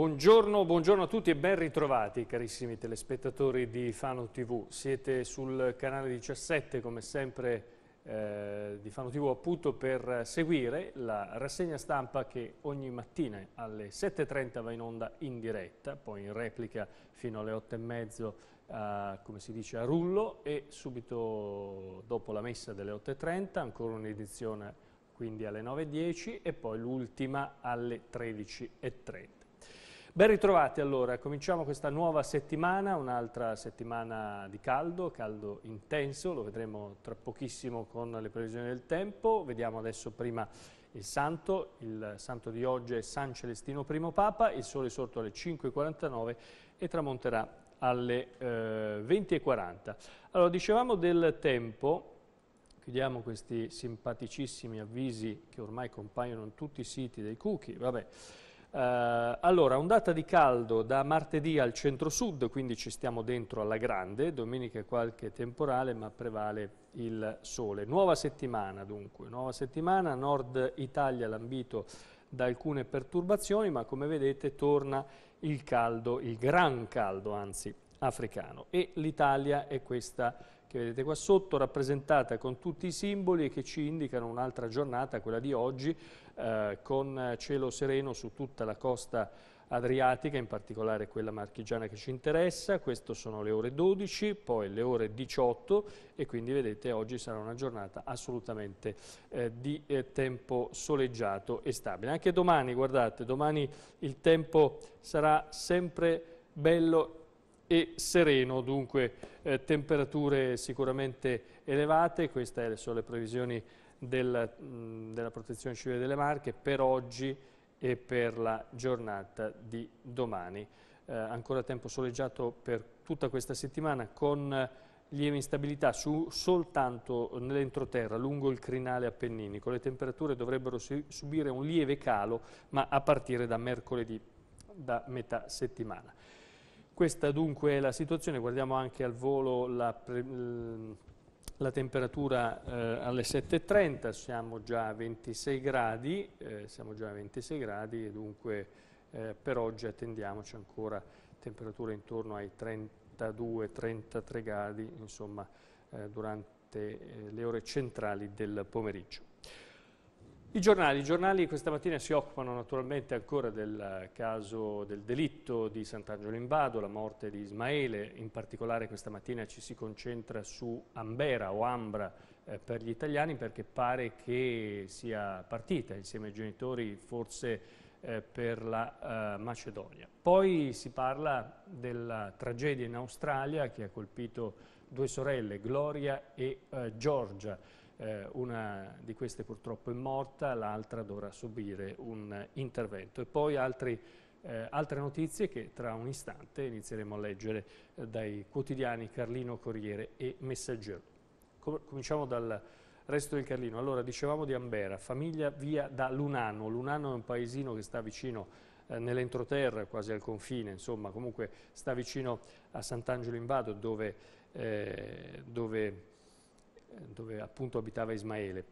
Buongiorno, buongiorno, a tutti e ben ritrovati carissimi telespettatori di Fano TV. Siete sul canale 17 come sempre eh, di Fano TV appunto per seguire la rassegna stampa che ogni mattina alle 7.30 va in onda in diretta, poi in replica fino alle 8.30 a, come si dice a rullo e subito dopo la messa delle 8.30 ancora un'edizione quindi alle 9.10 e poi l'ultima alle 13.30. Ben ritrovati allora, cominciamo questa nuova settimana, un'altra settimana di caldo, caldo intenso, lo vedremo tra pochissimo con le previsioni del tempo, vediamo adesso prima il santo, il santo di oggi è San Celestino I Papa, il sole è sorto alle 5.49 e tramonterà alle eh, 20.40. Allora dicevamo del tempo, chiudiamo questi simpaticissimi avvisi che ormai compaiono in tutti i siti dei cookie, vabbè. Eh, allora, ondata di caldo da martedì al centro-sud, quindi ci stiamo dentro alla grande, domenica qualche temporale ma prevale il sole. Nuova settimana dunque, nuova settimana, nord Italia lambito da alcune perturbazioni ma come vedete torna il caldo, il gran caldo anzi, africano e l'Italia è questa settimana che vedete qua sotto, rappresentata con tutti i simboli e che ci indicano un'altra giornata, quella di oggi, eh, con cielo sereno su tutta la costa adriatica, in particolare quella marchigiana che ci interessa. Queste sono le ore 12, poi le ore 18 e quindi vedete oggi sarà una giornata assolutamente eh, di eh, tempo soleggiato e stabile. Anche domani, guardate, domani il tempo sarà sempre bello e sereno, dunque eh, temperature sicuramente elevate, queste sono le previsioni del, mh, della protezione civile delle Marche per oggi e per la giornata di domani. Eh, ancora tempo soleggiato per tutta questa settimana con lieve instabilità su, soltanto nell'entroterra, lungo il crinale appenninico. Le temperature dovrebbero su subire un lieve calo, ma a partire da mercoledì, da metà settimana. Questa dunque è la situazione, guardiamo anche al volo la, la temperatura eh, alle 7.30, siamo già a 26 gradi, eh, siamo già a 26 gradi e dunque eh, per oggi attendiamoci ancora temperature intorno ai 32-33 gradi, insomma, eh, durante eh, le ore centrali del pomeriggio. I giornali, I giornali questa mattina si occupano naturalmente ancora del caso del delitto di Sant'Angelo in Vado, la morte di Ismaele, in particolare questa mattina ci si concentra su Ambera o Ambra eh, per gli italiani perché pare che sia partita insieme ai genitori forse eh, per la eh, Macedonia. Poi si parla della tragedia in Australia che ha colpito due sorelle, Gloria e eh, Giorgia eh, una di queste purtroppo è morta, l'altra dovrà subire un intervento. E poi altri, eh, altre notizie che tra un istante inizieremo a leggere eh, dai quotidiani Carlino, Corriere e Messaggero. Com cominciamo dal resto del Carlino. Allora, dicevamo di Ambera, famiglia via da Lunano. Lunano è un paesino che sta vicino eh, nell'entroterra, quasi al confine, insomma, comunque sta vicino a Sant'Angelo in Vado, dove, eh, dove eh, dove appunto abitava Ismaele.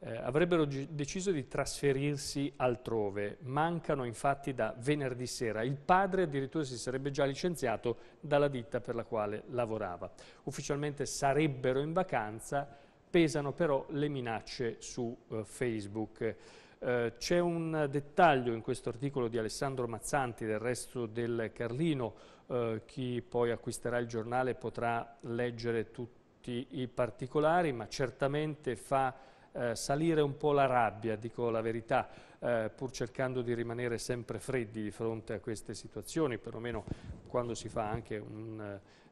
Eh, avrebbero deciso di trasferirsi altrove. Mancano infatti da venerdì sera. Il padre addirittura si sarebbe già licenziato dalla ditta per la quale lavorava. Ufficialmente sarebbero in vacanza, pesano però le minacce su eh, Facebook. Eh, C'è un dettaglio in questo articolo di Alessandro Mazzanti del resto del Carlino, eh, chi poi acquisterà il giornale potrà leggere tutto tutti i particolari, ma certamente fa eh, salire un po' la rabbia, dico la verità, eh, pur cercando di rimanere sempre freddi di fronte a queste situazioni, perlomeno quando si fa anche un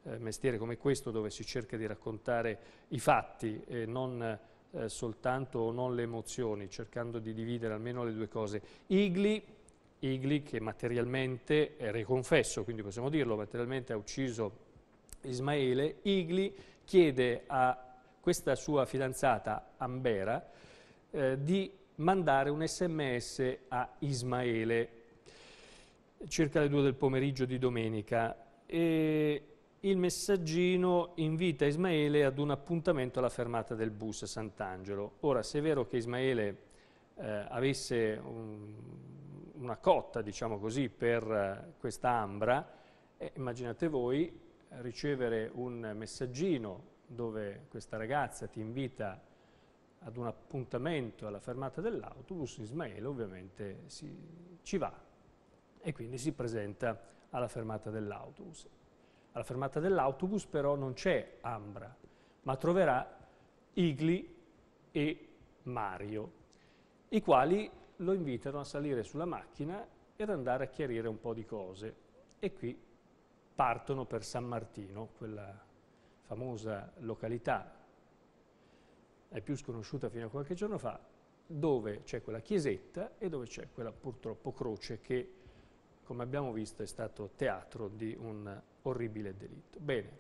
eh, mestiere come questo dove si cerca di raccontare i fatti e non eh, soltanto o non le emozioni, cercando di dividere almeno le due cose. Igli, Igli che materialmente, è eh, riconfesso, quindi possiamo dirlo, materialmente ha ucciso Ismaele, Igli chiede a questa sua fidanzata Ambera eh, di mandare un sms a Ismaele circa le due del pomeriggio di domenica e il messaggino invita Ismaele ad un appuntamento alla fermata del bus a Sant'Angelo. Ora, se è vero che Ismaele eh, avesse un, una cotta, diciamo così, per eh, questa Ambra, eh, immaginate voi ricevere un messaggino dove questa ragazza ti invita ad un appuntamento alla fermata dell'autobus, Ismaele ovviamente si, ci va e quindi si presenta alla fermata dell'autobus. Alla fermata dell'autobus però non c'è Ambra, ma troverà Igli e Mario, i quali lo invitano a salire sulla macchina ed andare a chiarire un po' di cose. E qui partono per San Martino, quella famosa località è più sconosciuta fino a qualche giorno fa, dove c'è quella chiesetta e dove c'è quella purtroppo croce che, come abbiamo visto, è stato teatro di un orribile delitto. Bene,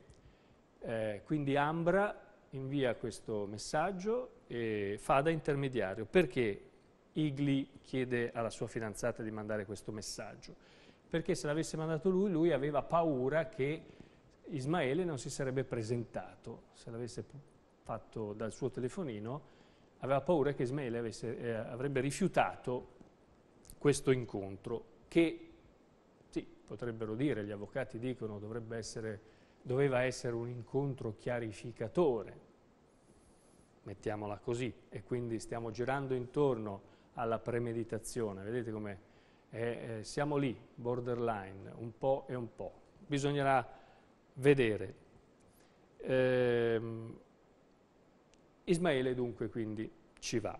eh, quindi Ambra invia questo messaggio e fa da intermediario. Perché Igli chiede alla sua fidanzata di mandare questo messaggio? perché se l'avesse mandato lui, lui aveva paura che Ismaele non si sarebbe presentato, se l'avesse fatto dal suo telefonino, aveva paura che Ismaele avesse, eh, avrebbe rifiutato questo incontro, che sì, potrebbero dire, gli avvocati dicono, dovrebbe essere, doveva essere un incontro chiarificatore, mettiamola così, e quindi stiamo girando intorno alla premeditazione, vedete come eh, siamo lì, borderline, un po' e un po'. Bisognerà vedere. Eh, Ismaele dunque quindi ci va.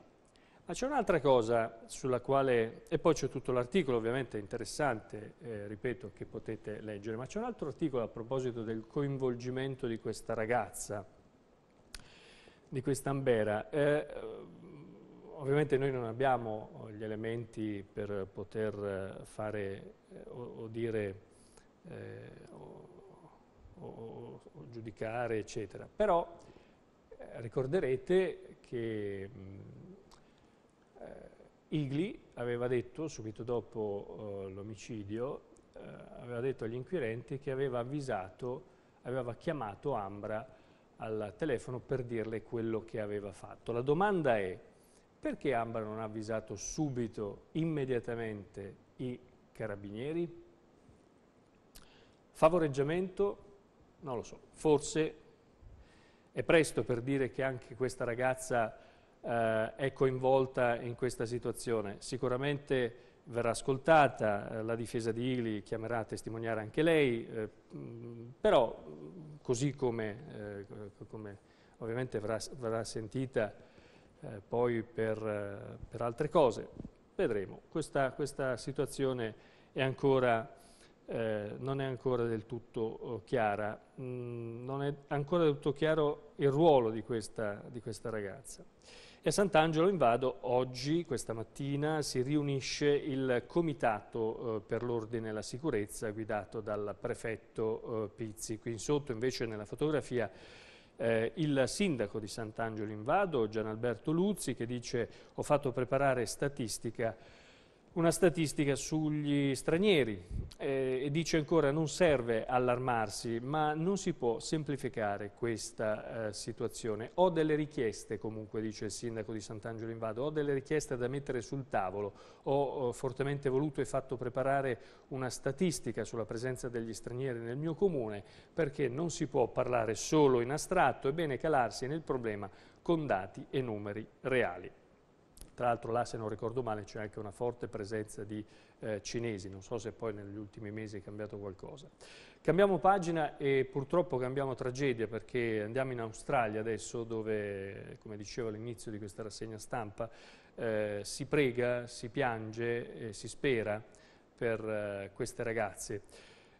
Ma c'è un'altra cosa sulla quale, e poi c'è tutto l'articolo ovviamente interessante, eh, ripeto, che potete leggere, ma c'è un altro articolo a proposito del coinvolgimento di questa ragazza, di questa Ambera. Eh, Ovviamente noi non abbiamo eh, gli elementi per poter eh, fare eh, o, o, dire eh, o, o, giudicare, eccetera. Però ricorderete che mh, mm, Igli aveva detto, subito dopo l'omicidio, aveva detto agli inquirenti che aveva avvisato, aveva chiamato Ambra al telefono per dirle quello che aveva fatto. La domanda è perché Ambra non ha avvisato subito, immediatamente i carabinieri? Favoreggiamento? Non lo so, forse è presto per dire che anche questa ragazza eh, è coinvolta in questa situazione. Sicuramente verrà ascoltata, eh, la difesa di Ili chiamerà a testimoniare anche lei, eh, però così come, eh, come ovviamente verrà, verrà sentita eh, poi per, eh, per, altre cose. Vedremo, questa, questa situazione è ancora, eh, non è ancora del tutto oh, chiara, mm, non è ancora del tutto chiaro il ruolo di questa, di questa ragazza. E a Sant'Angelo in Vado oggi, questa mattina, si riunisce il Comitato eh, per l'Ordine e la Sicurezza guidato dal prefetto eh, Pizzi. Qui in sotto invece nella fotografia eh, il sindaco di Sant'Angelo in Vado, Gianalberto Luzzi, che dice ho fatto preparare statistica una statistica sugli stranieri eh, e dice ancora non serve allarmarsi, ma non si può semplificare questa eh, situazione. Ho delle richieste comunque, dice il sindaco di Sant'Angelo in Vado, ho delle richieste da mettere sul tavolo, ho, ho fortemente voluto e fatto preparare una statistica sulla presenza degli stranieri nel mio comune perché non si può parlare solo in astratto, è bene calarsi nel problema con dati e numeri reali. Tra l'altro là, se non ricordo male, c'è anche una forte presenza di eh, cinesi, non so se poi negli ultimi mesi è cambiato qualcosa. Cambiamo pagina e purtroppo cambiamo tragedia perché andiamo in Australia adesso dove, come dicevo all'inizio di questa rassegna stampa, eh, si prega, si piange e si spera per eh, queste ragazze.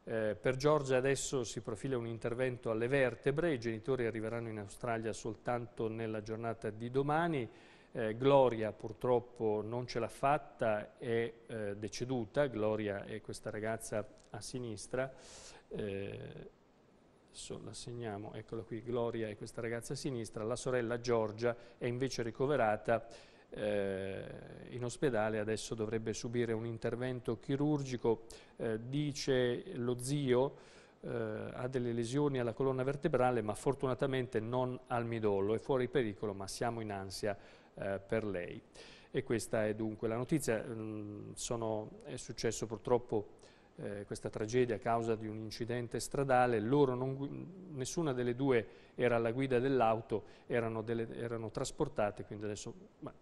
Eh, per Giorgia adesso si profila un intervento alle vertebre, i genitori arriveranno in Australia soltanto nella giornata di domani eh, Gloria purtroppo non ce l'ha fatta, è eh, deceduta, Gloria è questa ragazza a sinistra, eh, so, la segniamo, eccola qui, Gloria è questa ragazza a sinistra, la sorella Giorgia è invece ricoverata eh, in ospedale, adesso dovrebbe subire un intervento chirurgico, eh, dice lo zio, Uh, ha delle lesioni alla colonna vertebrale ma fortunatamente non al midollo, è fuori pericolo ma siamo in ansia eh, per lei. E questa è dunque la notizia. Mm, sono, è successo purtroppo eh, questa tragedia a causa di un incidente stradale. Non, nessuna delle due era alla guida dell'auto, erano, erano, trasportate, quindi adesso ma,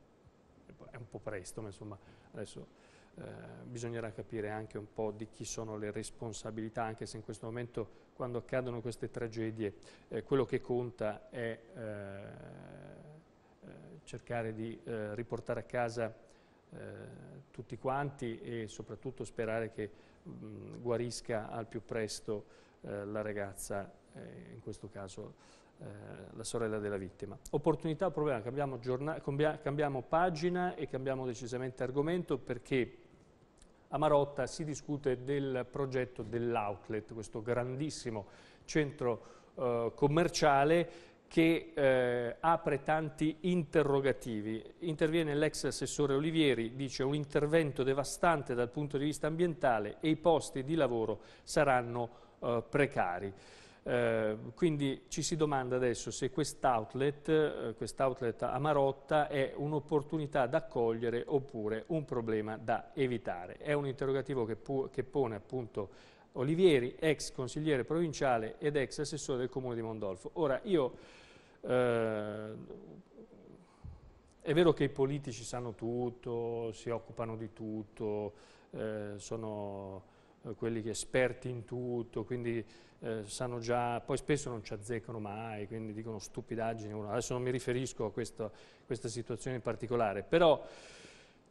è un po' presto, ma insomma adesso... Eh, bisognerà capire anche un po' di chi sono le responsabilità, anche se in questo momento quando accadono queste tragedie eh, quello che conta è eh, eh, cercare di eh, riportare a casa eh, tutti quanti e soprattutto sperare che mh, mm, guarisca al più presto la ragazza, in questo caso la sorella della vittima. Opportunità, o problema, cambiamo, cambiamo pagina e cambiamo decisamente argomento perché a Marotta si discute del progetto dell'outlet, questo grandissimo centro eh, commerciale che eh, apre tanti interrogativi. Interviene l'ex assessore Olivieri, dice un intervento devastante dal punto di vista ambientale e i posti di lavoro saranno eh, precari. Eh, quindi ci si domanda adesso se quest'outlet, eh, quest'outlet a Marotta è un'opportunità da cogliere oppure un problema da evitare. È un interrogativo che, che pone appunto Olivieri, ex consigliere provinciale ed ex assessore del comune di Mondolfo. Ora io eh, è vero che i politici sanno tutto, si occupano di tutto, eh, sono eh, quelli che esperti in tutto, quindi eh, sanno già, poi spesso non ci azzeccano mai, quindi dicono stupidaggini. Adesso non mi riferisco a questa, questa situazione in particolare, però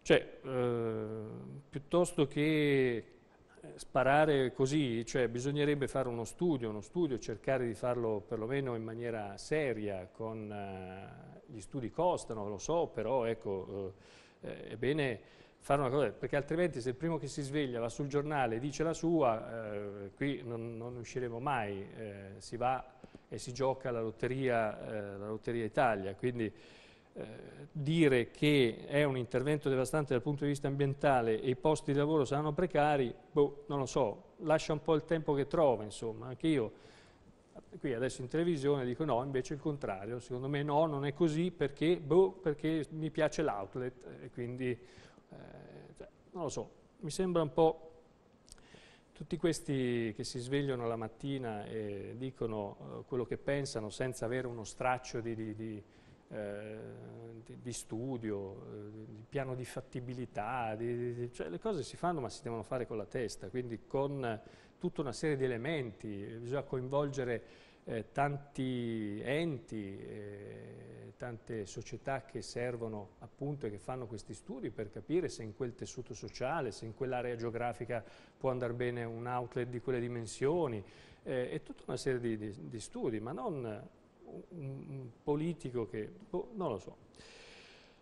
cioè, eh, piuttosto che eh, sparare così, cioè bisognerebbe fare uno studio, uno studio, cercare di farlo perlomeno in maniera seria, con, eh, gli studi costano, lo so, però ecco, eh, è bene fare una cosa, perché altrimenti se il primo che si sveglia va sul giornale e dice la sua, eh, qui non, non, usciremo mai, eh, si va e si gioca la lotteria, eh, la lotteria Italia, quindi eh, dire che è un intervento devastante dal punto di vista ambientale e i posti di lavoro saranno precari, boh, non lo so, lascia un po' il tempo che trova, insomma, anche io qui adesso in televisione dico no, invece il contrario, secondo me no, non è così perché, boh, perché mi piace l'outlet e eh, quindi, eh, cioè, non lo so, mi sembra un po' tutti questi che si svegliano la mattina e dicono eh, quello che pensano senza avere uno straccio di, di, di eh, di studio, eh, di piano di fattibilità, di, di, cioè le cose si fanno ma si devono fare con la testa, quindi con eh, tutta una serie di elementi, bisogna coinvolgere eh, tanti enti, eh, tante società che servono appunto e che fanno questi studi per capire se in quel tessuto sociale, se in quell'area geografica può andare bene un outlet di quelle dimensioni eh, e tutta una serie di, di, di studi, ma non un, un politico che, boh, non lo so.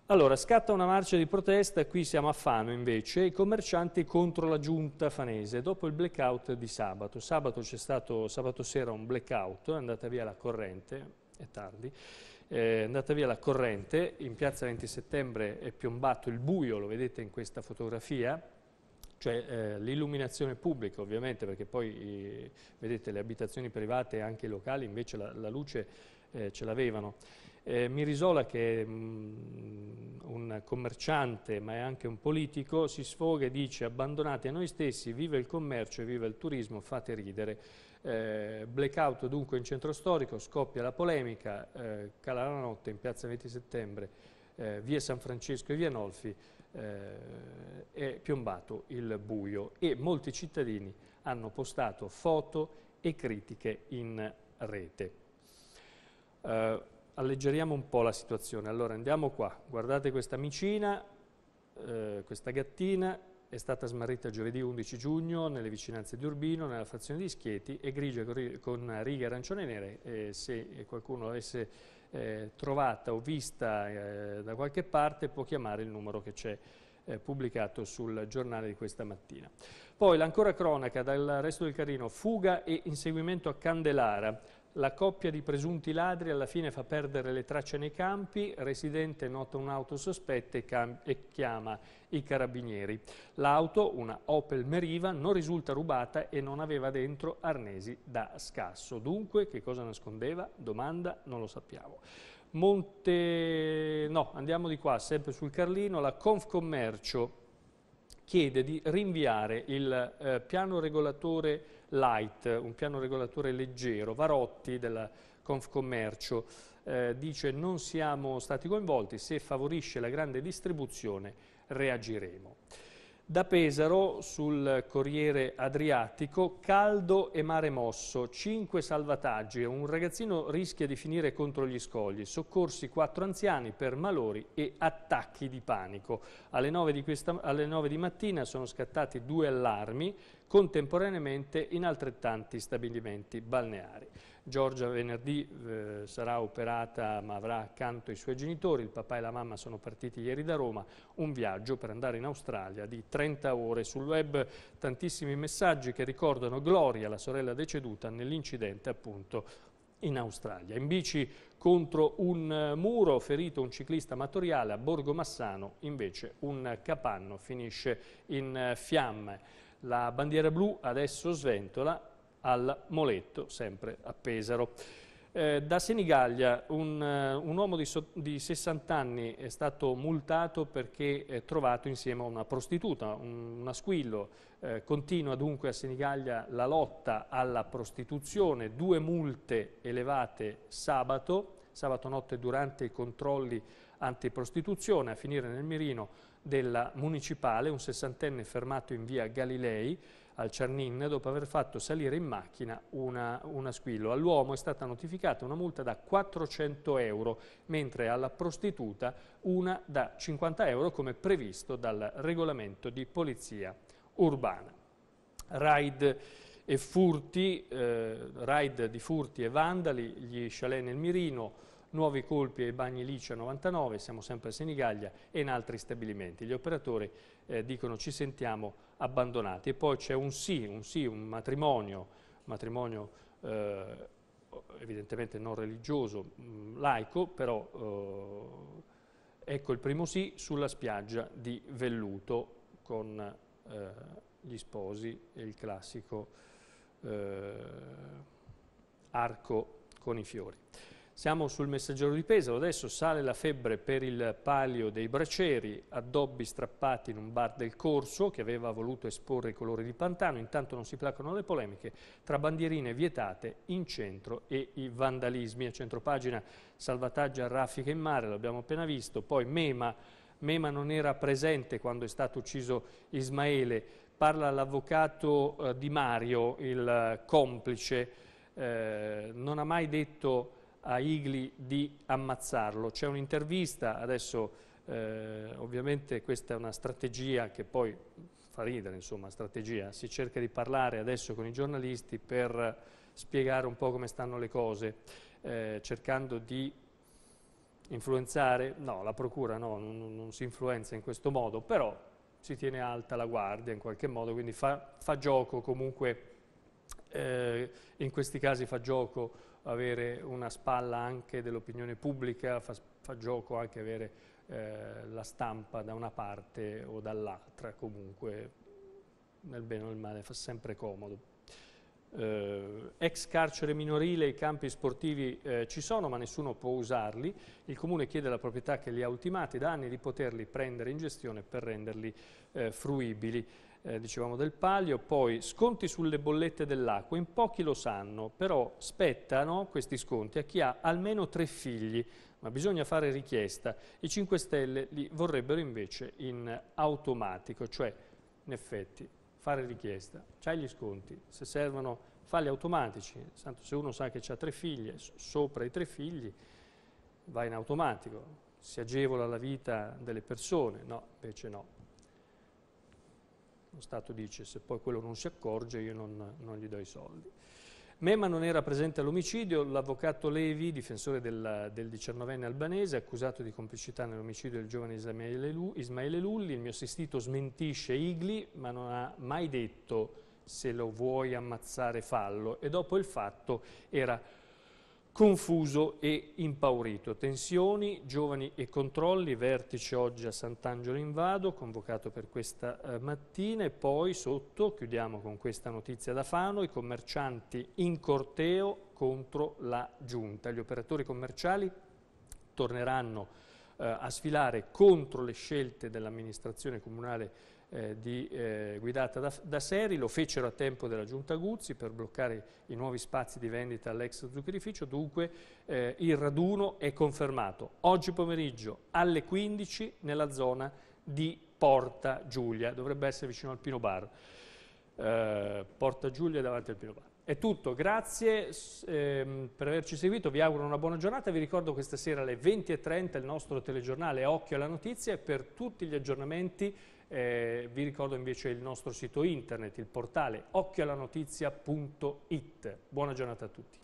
Allora, scatta una marcia di protesta, qui siamo a Fano invece, i commercianti contro la giunta fanese, dopo il blackout di sabato. Sabato c'è stato, sabato sera un blackout, è andata via la corrente, è tardi, è andata via la corrente, in piazza 20 settembre è piombato il buio, lo vedete in questa fotografia, cioè eh, l'illuminazione pubblica ovviamente, perché poi eh, vedete le abitazioni private e anche i locali, invece la, la luce eh, ce l'avevano. Eh, Mirisola, che è mh, mm, un commerciante ma è anche un politico, si sfoga e dice abbandonate a noi stessi, vive il commercio e vive il turismo, fate ridere. Eh, blackout dunque in centro storico, scoppia la polemica, eh, cala la notte in piazza 20 settembre, eh, via San Francesco e via Nolfi, eh, è piombato il buio e molti cittadini hanno postato foto e critiche in rete eh, alleggeriamo un po' la situazione. Allora andiamo qua, guardate questa micina, eh, questa gattina è stata smarrita giovedì 11 giugno nelle vicinanze di Urbino, nella frazione di Schieti, è grigia con righe arancione e nere. E se qualcuno l'avesse eh, trovata o vista eh, da qualche parte può chiamare il numero che c'è eh, pubblicato sul giornale di questa mattina. Poi l'ancora cronaca dal resto del Carino, fuga e inseguimento a Candelara la coppia di presunti ladri alla fine fa perdere le tracce nei campi, residente nota un'auto sospetta e, e chiama i carabinieri. L'auto, una Opel Meriva, non risulta rubata e non aveva dentro arnesi da scasso. Dunque, che cosa nascondeva? Domanda, non lo sappiamo. Monte... no, andiamo di qua, sempre sul Carlino, la Confcommercio chiede di rinviare il eh, piano regolatore light, un piano regolatore leggero. Varotti della Confcommercio eh, dice non siamo stati coinvolti, se favorisce la grande distribuzione reagiremo. Da Pesaro, sul Corriere Adriatico, caldo e mare mosso, 5 salvataggi, un ragazzino rischia di finire contro gli scogli, soccorsi 4 anziani per malori e attacchi di panico. Alle 9 di, questa, alle 9 di mattina sono scattati due allarmi contemporaneamente in altrettanti stabilimenti balneari. Giorgia venerdì eh, sarà operata ma avrà accanto i suoi genitori, il papà e la mamma sono partiti ieri da Roma, un viaggio per andare in Australia di 30 ore. Sul web tantissimi messaggi che ricordano Gloria, la sorella deceduta nell'incidente appunto in Australia. In bici contro un muro, ferito un ciclista amatoriale, a Borgo Massano invece un capanno finisce in eh, fiamme. La bandiera blu adesso sventola al Moletto, sempre a Pesaro. Eh, da Senigallia un, eh, un uomo di, so, di, 60 anni è stato multato perché è trovato insieme a una prostituta, un, un asquillo. Eh, continua dunque a Senigallia la lotta alla prostituzione, due multe elevate sabato, sabato notte durante i controlli antiprostituzione, a finire nel mirino della municipale, un sessantenne fermato in via Galilei, al Cernin dopo aver fatto salire in macchina una, una squillo. All'uomo è stata notificata una multa da 400 euro, mentre alla prostituta una da 50 euro come previsto dal regolamento di polizia urbana. Raid e furti, eh, raid di furti e vandali, gli chalet nel mirino, nuovi colpi ai bagni Licia 99, siamo sempre a Senigallia e in altri stabilimenti. Gli operatori eh, dicono ci sentiamo abbandonati. E poi c'è un sì, un sì, un matrimonio, matrimonio eh, evidentemente non religioso, mh, mm, laico, però eh, ecco il primo sì sulla spiaggia di Velluto con eh, gli sposi e il classico eh, arco con i fiori. Siamo sul messaggero di Pesaro, adesso sale la febbre per il palio dei braceri, addobbi strappati in un bar del corso che aveva voluto esporre i colori di Pantano, intanto non si placano le polemiche tra bandierine vietate in centro e i vandalismi. A centropagina salvataggio a raffiche in mare, l'abbiamo appena visto, poi Mema, Mema non era presente quando è stato ucciso Ismaele, parla l'avvocato eh, Di Mario, il complice, eh, non ha mai detto a Igli di ammazzarlo. C'è un'intervista, adesso eh, ovviamente questa è una strategia che poi fa ridere, insomma, strategia, si cerca di parlare adesso con i giornalisti per spiegare un po' come stanno le cose, eh, cercando di influenzare, no, la procura no, non, non, si influenza in questo modo, però si tiene alta la guardia in qualche modo, quindi fa, fa gioco comunque, eh, in questi casi fa gioco avere una spalla anche dell'opinione pubblica, fa, fa, gioco anche avere eh, la stampa da una parte o dall'altra, comunque nel bene o nel male fa sempre comodo. Eh, ex carcere minorile, i campi sportivi eh, ci sono ma nessuno può usarli, il comune chiede alla proprietà che li ha ultimati da anni di poterli prendere in gestione per renderli eh, fruibili eh, dicevamo del palio, poi sconti sulle bollette dell'acqua, in pochi lo sanno, però spettano questi sconti a chi ha almeno tre figli, ma bisogna fare richiesta. I 5 Stelle li vorrebbero invece in automatico, cioè in effetti fare richiesta, c'hai gli sconti, se servono falli automatici, tanto se uno sa che ha tre figlie, sopra i tre figli va in automatico, si agevola la vita delle persone, no, invece no. Lo Stato dice se poi quello non si accorge io non, non gli do i soldi. Mema non era presente all'omicidio, l'avvocato Levi, difensore della, del diciannovenne albanese, accusato di complicità nell'omicidio del giovane Ismaele Lulli, il mio assistito smentisce Igli, ma non ha mai detto se lo vuoi ammazzare fallo e dopo il fatto era confuso e impaurito. Tensioni, giovani e controlli, vertice oggi a Sant'Angelo in Vado, convocato per questa eh, mattina e poi sotto, chiudiamo con questa notizia da Fano, i commercianti in corteo contro la giunta. Gli operatori commerciali torneranno eh, a sfilare contro le scelte dell'amministrazione comunale eh, di, eh, guidata da, da, Seri, lo fecero a tempo della giunta Guzzi per bloccare i nuovi spazi di vendita all'ex zuccherificio, dunque eh, il raduno è confermato oggi pomeriggio alle 15 nella zona di Porta Giulia, dovrebbe essere vicino al Pino Bar, eh, Porta Giulia davanti al Pino Bar. È tutto, grazie ehm, per averci seguito, vi auguro una buona giornata, vi ricordo questa sera alle 20.30 il nostro telegiornale Occhio alla Notizia e per tutti gli aggiornamenti eh, vi ricordo invece il nostro sito internet, il portale occhioalanotizia.it. Buona giornata a tutti.